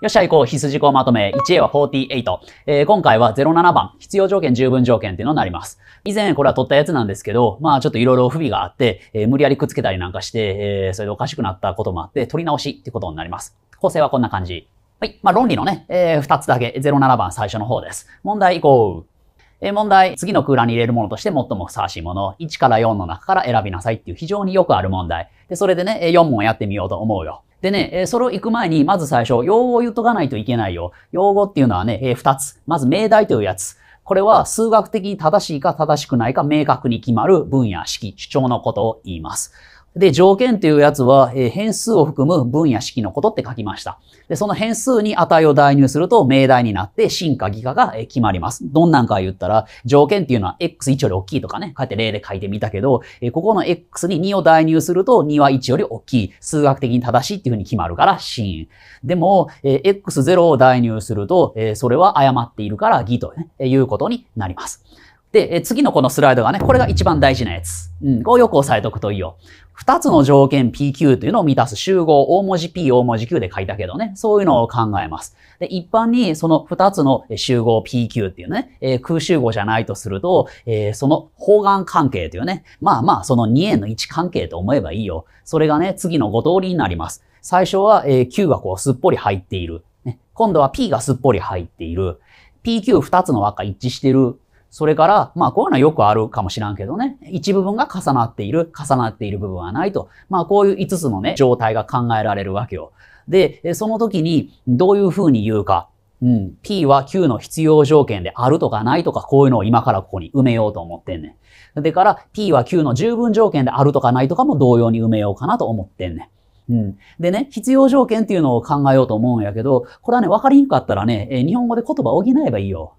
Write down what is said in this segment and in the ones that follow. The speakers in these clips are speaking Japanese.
よっしゃ、行こう。必須事項まとめ。1A は48。えー、今回は07番。必要条件、十分条件っていうのになります。以前これは取ったやつなんですけど、まあちょっといろいろ不備があって、えー、無理やりくっつけたりなんかして、えー、それでおかしくなったこともあって、取り直しってことになります。構成はこんな感じ。はい。まあ論理のね、えー、2つだけ。07番最初の方です。問題行こう。え問題、次の空欄に入れるものとして最もふさわしいもの、1から4の中から選びなさいっていう非常によくある問題。で、それでね、4問やってみようと思うよ。でね、えそれを行く前に、まず最初、用語を言っとかないといけないよ。用語っていうのはね、え二つ。まず、命題というやつ。これは数学的に正しいか正しくないか明確に決まる分野、式、主張のことを言います。で、条件っていうやつは、え変数を含む分野式のことって書きました。で、その変数に値を代入すると命題になって、進化偽化が決まります。どんなんか言ったら、条件っていうのは x1 より大きいとかね、こうやって例で書いてみたけど、えここの x に2を代入すると、2は1より大きい。数学的に正しいっていうふうに決まるから、真。でも、え x0 を代入すると、えそれは誤っているから偽ということになります。で、え次のこのスライドがね、これが一番大事なやつ。うん、をよく押さえとくといいよ。二つの条件 PQ というのを満たす集合、大文字 P、大文字 Q で書いたけどね、そういうのを考えます。で、一般にその二つの集合 PQ っていうね、えー、空集合じゃないとすると、えー、その方眼関係というね、まあまあ、その2円の位置関係と思えばいいよ。それがね、次の5通りになります。最初は、えー、Q がこうすっぽり入っている。ね、今度は P がすっぽり入っている。p q 二つの輪っか一致してる。それから、まあ、こういうのはよくあるかもしらんけどね。一部分が重なっている、重なっている部分はないと。まあ、こういう5つのね、状態が考えられるわけよ。で、その時に、どういうふうに言うか。うん。P は Q の必要条件であるとかないとか、こういうのを今からここに埋めようと思ってんねん。でから、P は Q の十分条件であるとかないとかも同様に埋めようかなと思ってんねん。うん。でね、必要条件っていうのを考えようと思うんやけど、これはね、分かりにくかったらね、日本語で言葉を補えばいいよ。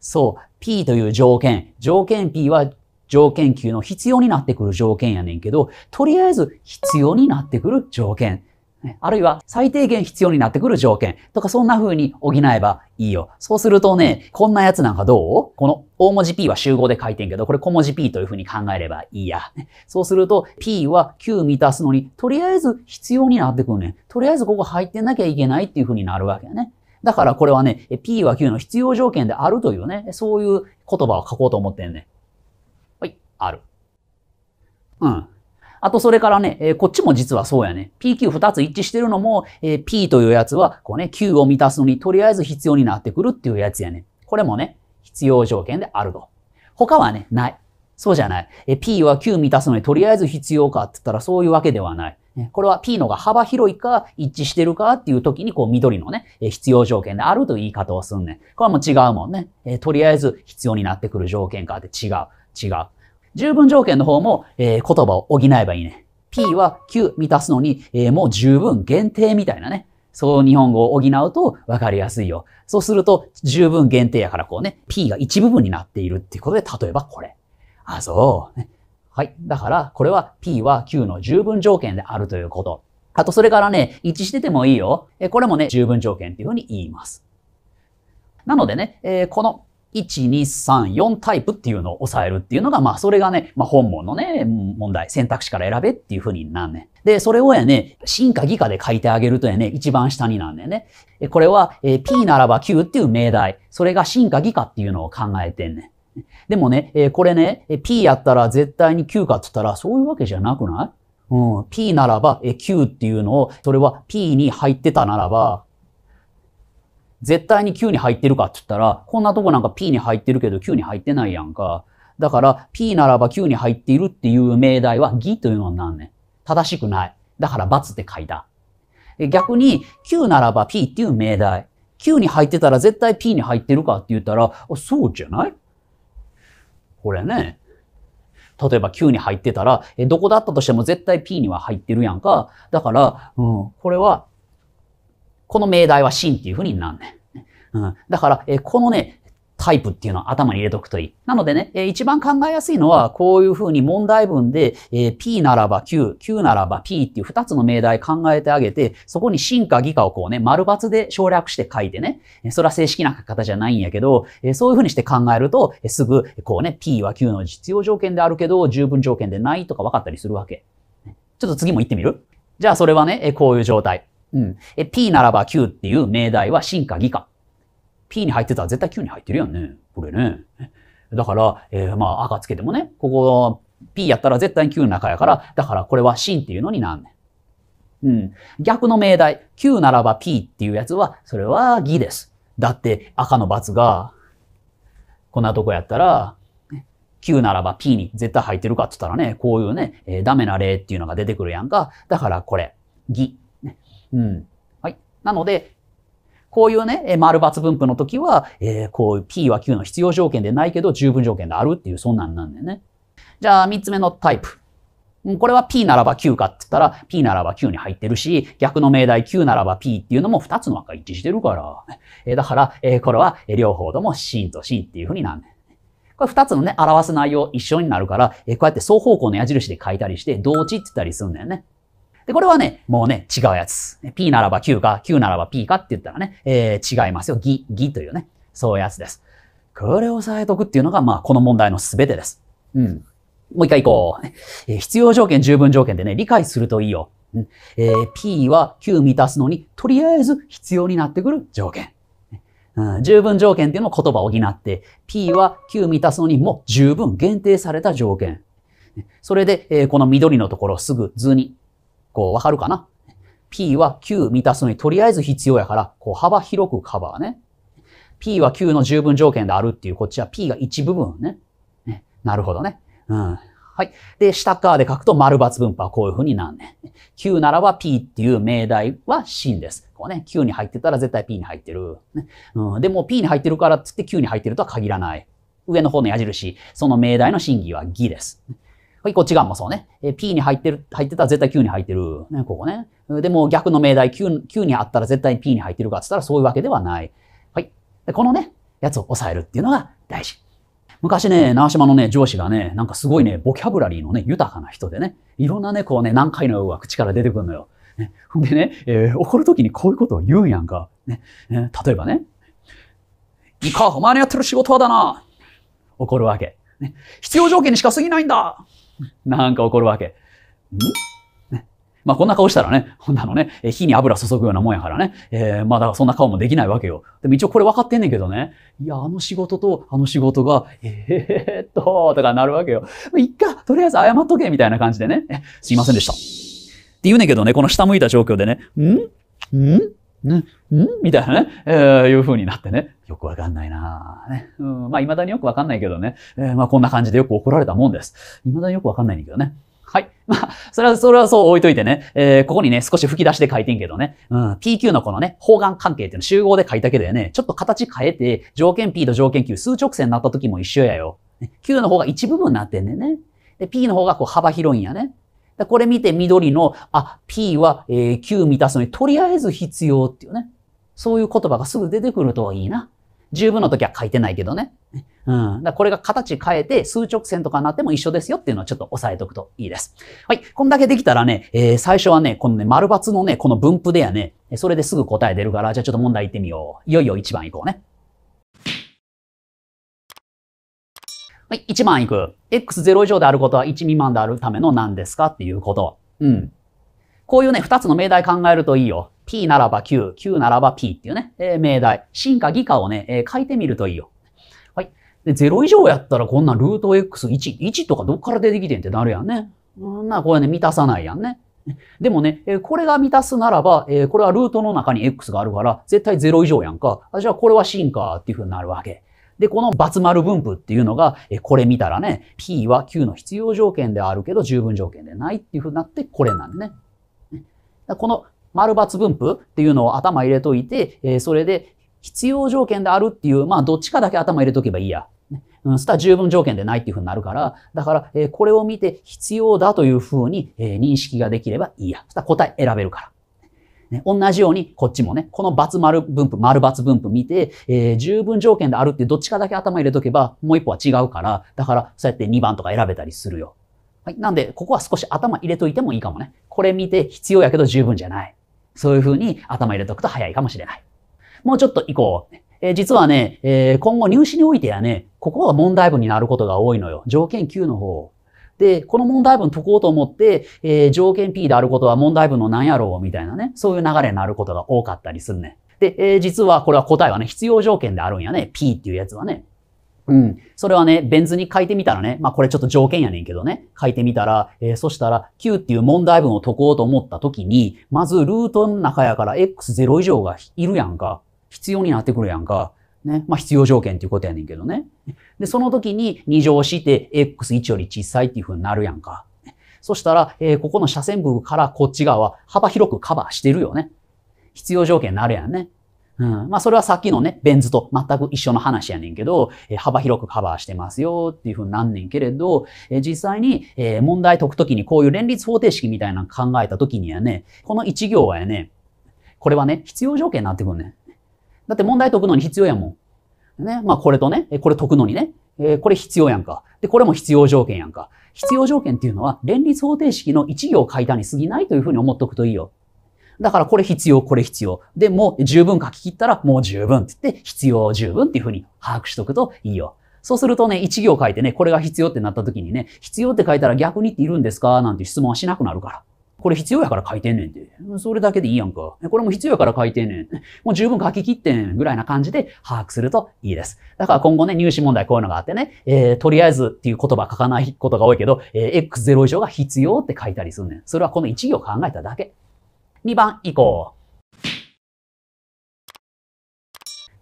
そう、P という条件。条件 P は条件級の必要になってくる条件やねんけど、とりあえず必要になってくる条件。あるいは最低限必要になってくる条件とかそんな風に補えばいいよ。そうするとね、こんなやつなんかどうこの大文字 P は集合で書いてんけど、これ小文字 P という風に考えればいいや。そうすると P は9満たすのに、とりあえず必要になってくるねん。とりあえずここ入ってなきゃいけないっていう風になるわけやね。だからこれはね、P は Q の必要条件であるというね、そういう言葉を書こうと思ってんね。はい、ある。うん。あと、それからね、えー、こっちも実はそうやね。PQ2 つ一致してるのも、えー、P というやつは、こうね、Q を満たすのにとりあえず必要になってくるっていうやつやね。これもね、必要条件であると。他はね、ない。そうじゃない。えー、P は Q 満たすのにとりあえず必要かって言ったらそういうわけではない。これは P のが幅広いか一致してるかっていう時にこう緑のね、必要条件であるという言い方をすんねん。これはもう違うもんね。とりあえず必要になってくる条件かって違う。違う。十分条件の方も、言葉を補えばいいね。P は Q 満たすのに、もう十分限定みたいなね。そう日本語を補うと分かりやすいよ。そうすると十分限定やからこうね、P が一部分になっているっていうことで、例えばこれ。あ、そう。はい。だから、これは P は Q の十分条件であるということ。あと、それからね、一致しててもいいよ。これもね、十分条件っていうふうに言います。なのでね、えー、この1234タイプっていうのを抑えるっていうのが、まあそれがね、まあ本物のね、問題、選択肢から選べっていうふうになんねん。で、それをやね、進化議化で書いてあげるとやね、一番下になんねんね。これは、えー、P ならば Q っていう命題。それが進化議化っていうのを考えてんねん。でもね、えこれね、P やったら絶対に Q かって言ったら、そういうわけじゃなくないうん、P ならば、え、Q っていうのを、それは P に入ってたならば、絶対に Q に入ってるかって言ったら、こんなとこなんか P に入ってるけど Q に入ってないやんか。だから、P ならば Q に入っているっていう命題は偽というのになんねん。正しくない。だから×って書いた。逆に、Q ならば P っていう命題。Q に入ってたら絶対 P に入ってるかって言ったら、そうじゃないこれね。例えば Q に入ってたら、えどこだったとしても絶対 P には入ってるやんか。だから、うん、これは、この命題は真っていうふうになんねん。うん、だから、えこのね、タイプっていうのは頭に入れとくといい。なのでね、一番考えやすいのは、こういうふうに問題文で、え P ならば Q、Q ならば P っていう2つの命題考えてあげて、そこに進化、義化をこうね、丸抜で省略して書いてね、それは正式な書き方じゃないんやけど、そういうふうにして考えると、すぐ、こうね、P は Q の実用条件であるけど、十分条件でないとか分かったりするわけ。ちょっと次も行ってみるじゃあそれはね、こういう状態。うん。P ならば Q っていう命題は進化、義化。P に入ってたら絶対 Q に入ってるやんね。これね。だから、えー、まあ赤つけてもね、ここ P やったら絶対に Q の中やから、だからこれは真っていうのになんねん。うん。逆の命題、Q ならば P っていうやつは、それは偽です。だって赤の×が、こんなとこやったら、Q ならば P に絶対入ってるかって言ったらね、こういうね、えー、ダメな例っていうのが出てくるやんか。だからこれ、偽。ね、うん。はい。なので、こういうね、丸抜分布の時は、えー、こう、P は Q の必要条件でないけど、十分条件であるっていう、そんなんなんだよね。じゃあ、三つ目のタイプ。これは P ならば Q かって言ったら、P ならば Q に入ってるし、逆の命題 Q ならば P っていうのも二つの和一致してるから。えー、だから、えー、これは両方とも C と C っていうふうになんねこれ二つのね、表す内容一緒になるから、えー、こうやって双方向の矢印で書いたりして、同値って言ったりするんだよね。で、これはね、もうね、違うやつ。P ならば Q か、Q ならば P かって言ったらね、えー、違いますよ。偽、偽というね、そういうやつです。これを押さえとくっていうのが、まあ、この問題の全てです。うん。もう一回行こう。えー、必要条件、十分条件でね、理解するといいよ。うんえー、P は Q 満たすのに、とりあえず必要になってくる条件。うん、十分条件っていうのを言葉を補って、P は Q 満たすのにも十分限定された条件。それで、えー、この緑のところすぐ図にこう、わかるかな ?P は Q 満たすのにとりあえず必要やから、こう、幅広くカバーね。P は Q の十分条件であるっていう、こっちは P が一部分ね。ねなるほどね。うん。はい。で、下側で書くと丸抜分布はこういう風になんね。Q ならば P っていう命題は真です。こうね、Q に入ってたら絶対 P に入ってる。ねうん、でも P に入ってるからってって Q に入ってるとは限らない。上の方の矢印、その命題の真偽は偽です。はい、こっち側もそうね。え P に入ってる、入ってたら絶対 Q に入ってる。ね、ここね。でも逆の命題 Q, Q にあったら絶対 P に入ってるかって言ったらそういうわけではない。はい。でこのね、やつを抑えるっていうのが大事。昔ね、長島のね、上司がね、なんかすごいね、ボキャブラリーのね、豊かな人でね、いろんなね、こうね、何回のが口から出てくるのよ。ね、んでね、えー、怒るときにこういうことを言うんやんか。ね、ね例えばね、いいか、お前のやってる仕事はだな。怒るわけ。ね、必要条件にしか過ぎないんだ。なんか怒るわけ。ん、まあこんな顔したらね、こんなのね、火に油注ぐようなもんやからね、えー、まあだからそんな顔もできないわけよ。でも一応これ分かってんねんけどね、いや、あの仕事とあの仕事が、えー、っと、とかなるわけよ。まあ、いっか、とりあえず謝っとけ、みたいな感じでね、すいませんでした。って言うねんけどね、この下向いた状況でね、んんね、んみたいなね、えー、いう風になってね、よくわかんないなぁ、ね。うん、まあ、未だによくわかんないけどね、えー、まあ、こんな感じでよく怒られたもんです。未だによくわかんないんだけどね。はい。まあ、それは、それはそう置いといてね。えー、ここにね、少し吹き出して書いてんけどね。うん、PQ のこのね、方眼関係っていうの集合で書いたけどね、ちょっと形変えて、条件 P と条件 Q、数直線になった時も一緒やよ。Q の方が一部分になってんねんね。で、P の方がこう幅広いんやね。これ見て緑の、あ、P は、え Q 満たすのに、とりあえず必要っていうね。そういう言葉がすぐ出てくるといいな。十分の時は書いてないけどね。うん。だこれが形変えて、数直線とかになっても一緒ですよっていうのをちょっと押さえておくといいです。はい。こんだけできたらね、えー、最初はね、このね、丸抜のね、この分布でやね、それですぐ答え出るから、じゃあちょっと問題行ってみよう。いよいよ1番行こうね。1万いく。X0 以上であることは1未満であるための何ですかっていうこと。うん。こういうね、2つの命題考えるといいよ。P ならば Q、Q ならば P っていうね、えー、命題。進化、偽化をね、えー、書いてみるといいよ。はい。で、0以上やったらこんなルート X1、1とかどっから出てきてんってなるやんね。うんな、これね、満たさないやんね。でもね、えこれが満たすならば、えこれはルートの中に X があるから、絶対0以上やんか。じゃあこれは進化っていう風になるわけ。で、この×丸分布っていうのが、えこれ見たらね、P は Q の必要条件であるけど十分条件でないっていうふうになってこれなんでね。この丸×分布っていうのを頭入れといて、えそれで必要条件であるっていう、まあどっちかだけ頭入れとけばいいや。うん、そしたら十分条件でないっていうふうになるから、だから、えこれを見て必要だというふうに、え認識ができればいいや。そしたら答え選べるから。ね、同じようにこっちもね、この×丸分布、丸×分布見て、えー、十分条件であるってどっちかだけ頭入れとけば、もう一歩は違うから、だからそうやって2番とか選べたりするよ。はい。なんで、ここは少し頭入れといてもいいかもね。これ見て必要やけど十分じゃない。そういう風に頭入れとくと早いかもしれない。もうちょっと行こう。えー、実はね、えー、今後入試においてはね、ここが問題文になることが多いのよ。条件9の方。で、この問題文解こうと思って、えー、条件 P であることは問題文の何やろうみたいなね、そういう流れになることが多かったりするね。で、えー、実はこれは答えはね、必要条件であるんやね。P っていうやつはね。うん。それはね、ベン図に書いてみたらね、まあこれちょっと条件やねんけどね、書いてみたら、えー、そしたら Q っていう問題文を解こうと思った時に、まずルートの中やから X0 以上がいるやんか。必要になってくるやんか。ね。まあ、必要条件っていうことやねんけどね。で、その時に2乗して x1 より小さいっていうふうになるやんか。そしたら、えー、ここの斜線部からこっち側は幅広くカバーしてるよね。必要条件になるやんね。うん。まあ、それはさっきのね、ベン図と全く一緒の話やねんけど、えー、幅広くカバーしてますよっていうふうになんねんけれど、えー、実際に、え問題解くときにこういう連立方程式みたいなの考えたときにはね、この1行はやね、これはね、必要条件になってくるね。だって問題解くのに必要やもん。ね。まあこれとね、これ解くのにね、えこれ必要やんか。で、これも必要条件やんか。必要条件っていうのは、連立方程式の一行書いたに過ぎないというふうに思っとくといいよ。だからこれ必要、これ必要。で、も十分書き切ったらもう十分って言って、必要十分っていうふうに把握しとくといいよ。そうするとね、一行書いてね、これが必要ってなった時にね、必要って書いたら逆にっているんですかなんて質問はしなくなるから。これ必要やから書いてんねんて。それだけでいいやんか。これも必要やから書いてんねん。もう十分書き切ってんぐらいな感じで把握するといいです。だから今後ね、入試問題こういうのがあってね、えー、とりあえずっていう言葉書かないことが多いけど、えー、X0 以上が必要って書いたりすんねん。それはこの1行考えただけ。2番以降。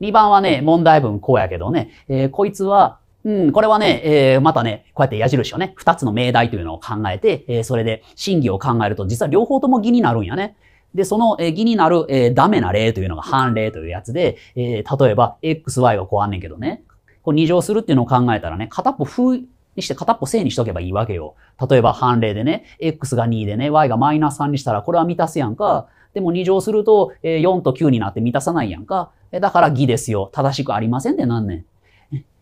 2番はね、問題文こうやけどね、えー、こいつはうん、これはね、えー、またね、こうやって矢印をね、二つの命題というのを考えて、えー、それで真偽を考えると、実は両方とも義になるんやね。で、その、えー、になる、えー、ダメな例というのが判例というやつで、えー、例えば、XY がこうあんねんけどね、こう二乗するっていうのを考えたらね、片っぽ風にして片っぽ正にしとけばいいわけよ。例えば判例でね、X が2でね、Y がマイナス3にしたら、これは満たすやんか。でも2乗すると、えー、4と9になって満たさないやんか。だから義ですよ。正しくありませんってなんねん。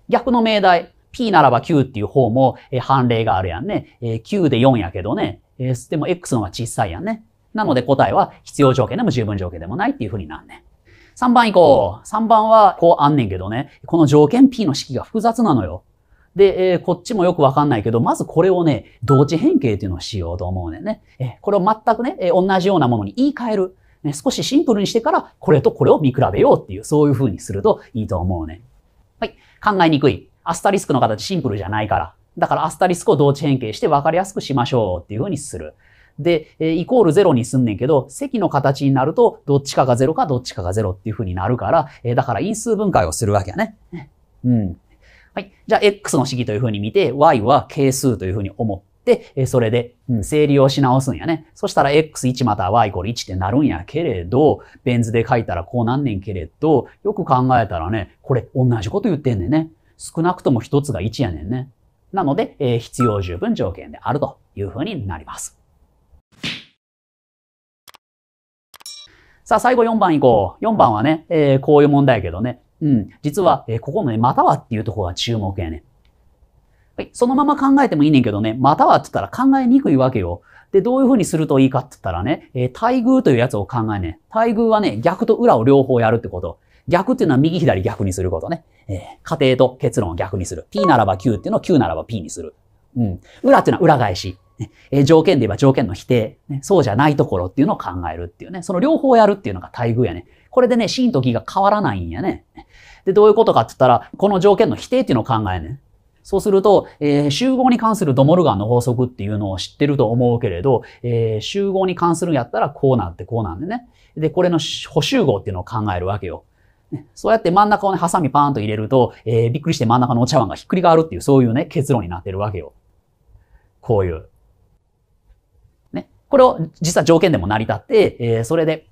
逆の命題、P ならば Q っていう方も、えー、判例があるやんね。えー、Q で4やけどね、えー、でも X の方が小さいやんね。なので答えは必要条件でも十分条件でもないっていうふうになんね3番こう。3番はこうあんねんけどね、この条件 P の式が複雑なのよ。で、えー、こっちもよくわかんないけど、まずこれをね、同値変形っていうのをしようと思うねんね。えー、これを全くね、えー、同じようなものに言い換える。ね、少しシンプルにしてから、これとこれを見比べようっていう、そういう風にするといいと思うねはい。考えにくい。アスタリスクの形シンプルじゃないから。だからアスタリスクを同値変形して分かりやすくしましょうっていうふうにする。で、えイコール0にすんねんけど、積の形になると、どっちかが0かどっちかが0っていうふうになるから、えだから因数分解をするわけやね。うん。はい。じゃあ、x の式というふうに見て、y は係数というふうに思って、で、それで、うん、整理をし直すんやね。そしたら x1 または y イコール1ってなるんやけれど、ベン図で書いたらこうなんねんけれど、よく考えたらね、これ同じこと言ってんねんね。少なくとも一つが1やねんね。なので、えー、必要十分条件であるというふうになります。さあ、最後4番いこう。4番はね、えー、こういう問題やけどね。うん。実は、えー、ここのね、またはっていうところが注目やね。はい、そのまま考えてもいいねんけどね、またはって言ったら考えにくいわけよ。で、どういうふうにするといいかって言ったらね、えー、待遇というやつを考えね。待遇はね、逆と裏を両方やるってこと。逆っていうのは右左逆にすることね。えー、家庭と結論を逆にする。P ならば Q っていうのを Q ならば P にする。うん。裏っていうのは裏返し。ね、えー、条件で言えば条件の否定、ね。そうじゃないところっていうのを考えるっていうね。その両方やるっていうのが待遇やね。これでね、真と義が変わらないんやね。で、どういうことかって言ったら、この条件の否定っていうのを考えね。そうすると、えー、集合に関するドモルガンの法則っていうのを知ってると思うけれど、えー、集合に関するんやったらこうなってこうなんでね。で、これの補集合っていうのを考えるわけよ。ね、そうやって真ん中をね、ハサミパーンと入れると、えー、びっくりして真ん中のお茶碗がひっくり返るっていう、そういうね、結論になってるわけよ。こういう。ね。これを実は条件でも成り立って、えー、それで、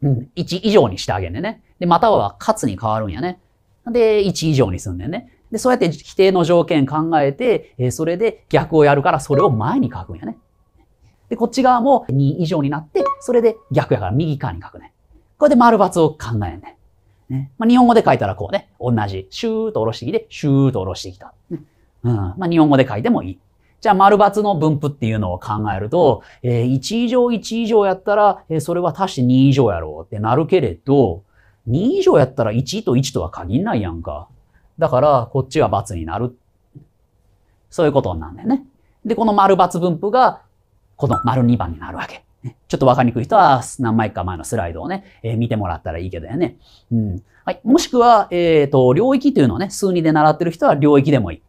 うん、1以上にしてあげんねね。で、または、かつに変わるんやね。で、1以上にすんねんね。で、そうやって否定の条件考えて、えそれで逆をやるからそれを前に書くんやね。で、こっち側も2以上になって、それで逆やから右側に書くね。これで丸抜を考えんね。ねまあ、日本語で書いたらこうね、同じ。シューッと下ろしてきて、シューッと下ろしてきた。ねうんまあ、日本語で書いてもいい。じゃあ、丸抜の分布っていうのを考えると、えー、1以上1以上やったら、えー、それは足して2以上やろうってなるけれど、2以上やったら1と1とは限んないやんか。だから、こっちは×になる。そういうことなんだよね。で、この丸×分布が、この丸2番になるわけ。ちょっとわかりにくい人は、何枚か前のスライドをね、えー、見てもらったらいいけどね。うん。はい。もしくは、えっ、ー、と、領域というのをね、数2で習ってる人は領域でもい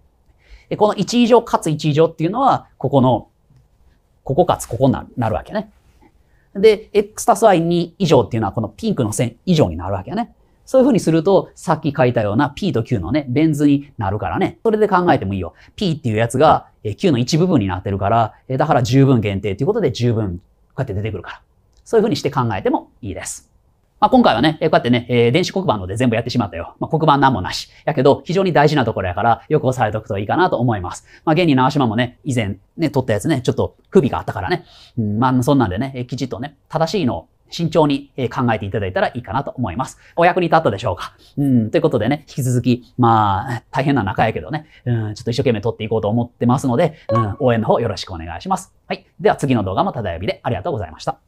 い。この1以上かつ1以上っていうのは、ここの、ここかつここになるわけね。で、x たす y2 以上っていうのは、このピンクの線以上になるわけね。そういう風にすると、さっき書いたような P と Q のね、ベン図になるからね。それで考えてもいいよ。P っていうやつが Q の一部分になってるから、だから十分限定ということで十分、こうやって出てくるから。そういう風にして考えてもいいです。まあ、今回はね、こうやってね、えー、電子黒板ので全部やってしまったよ。まあ、黒板なんもなし。やけど、非常に大事なところやから、よく押さえておくといいかなと思います。まあ、現に長島もね、以前ね、撮ったやつね、ちょっと不備があったからね。うん、まあ、そんなんでね、きちっとね、正しいのを慎重に考えていただいたらいいかなと思います。お役に立ったでしょうかうん、ということでね、引き続き、まあ、大変な中やけどね、うん、ちょっと一生懸命撮っていこうと思ってますので、うん、応援の方よろしくお願いします。はい。では次の動画もただ呼びでありがとうございました。